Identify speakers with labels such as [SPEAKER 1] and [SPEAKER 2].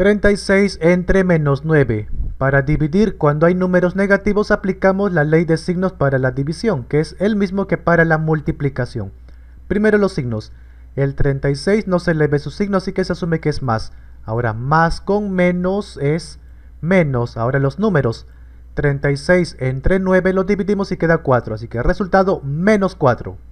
[SPEAKER 1] 36 entre menos 9. Para dividir cuando hay números negativos aplicamos la ley de signos para la división, que es el mismo que para la multiplicación. Primero los signos. El 36 no se le ve su signo, así que se asume que es más. Ahora, más con menos es menos. Ahora los números. 36 entre 9 lo dividimos y queda 4, así que el resultado menos 4.